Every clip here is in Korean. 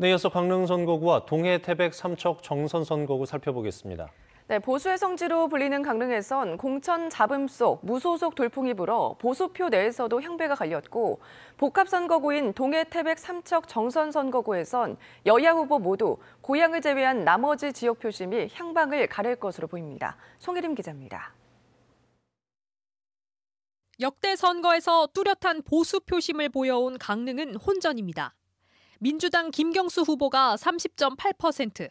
네, 이어서 강릉 선거구와 동해 태백 삼척 정선 선거구 살펴보겠습니다. 네, 보수의 성지로 불리는 강릉에선 공천 잡음 속 무소속 돌풍이 불어 보수표 내에서도 향배가 갈렸고 복합선거구인 동해 태백 삼척 정선 선거구에선 여야 후보 모두 고향을 제외한 나머지 지역 표심이 향방을 가릴 것으로 보입니다. 송혜림 기자입니다. 역대 선거에서 뚜렷한 보수 표심을 보여온 강릉은 혼전입니다. 민주당 김경수 후보가 30.8%,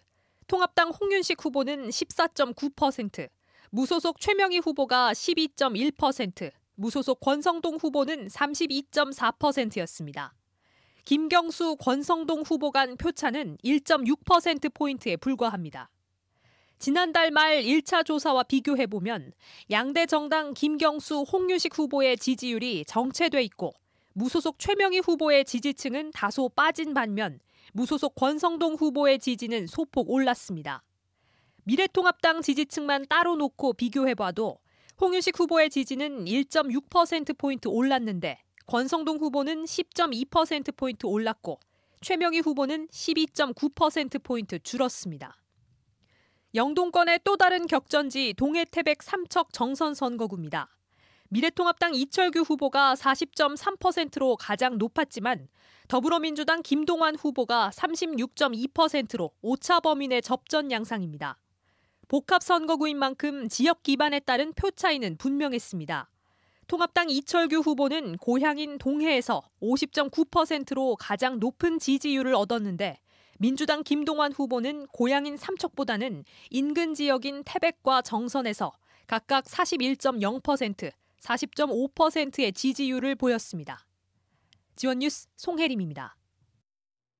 통합당 홍윤식 후보는 14.9%, 무소속 최명희 후보가 12.1%, 무소속 권성동 후보는 32.4%였습니다. 김경수, 권성동 후보 간 표차는 1.6%포인트에 불과합니다. 지난달 말 1차 조사와 비교해보면 양대 정당 김경수, 홍유식 후보의 지지율이 정체돼 있고 무소속 최명희 후보의 지지층은 다소 빠진 반면 무소속 권성동 후보의 지지는 소폭 올랐습니다. 미래통합당 지지층만 따로 놓고 비교해봐도 홍윤식 후보의 지지는 1.6%포인트 올랐는데 권성동 후보는 10.2%포인트 올랐고 최명희 후보는 12.9%포인트 줄었습니다. 영동권의 또 다른 격전지 동해태백 삼척 정선 선거구입니다. 미래통합당 이철규 후보가 40.3%로 가장 높았지만 더불어민주당 김동완 후보가 36.2%로 오차 범위 의 접전 양상입니다. 복합 선거구인 만큼 지역 기반에 따른 표 차이는 분명했습니다. 통합당 이철규 후보는 고향인 동해에서 50.9%로 가장 높은 지지율을 얻었는데 민주당 김동완 후보는 고향인 삼척보다는 인근 지역인 태백과 정선에서 각각 41.0%, 40.5%의 지지율을 보였습니다. 지원뉴스 송혜림입니다.